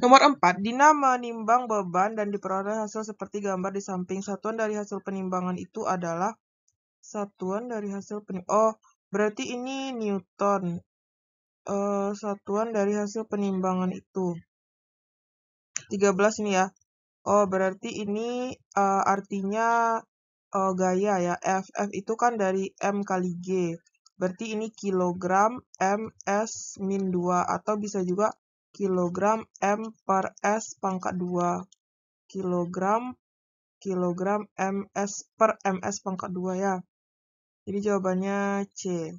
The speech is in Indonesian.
Nomor 4. Dina menimbang beban dan diperoleh hasil seperti gambar di samping. Satuan dari hasil penimbangan itu adalah satuan dari hasil penimbangan Oh, berarti ini Newton. Uh, satuan dari hasil penimbangan itu. 13 ini ya. Oh, berarti ini uh, artinya uh, gaya ya. F. F itu kan dari M kali G. Berarti ini kilogram MS min 2 atau bisa juga kg M per S pangkat 2 kg kg MS per MS pangkat 2 ya. Jadi jawabannya C.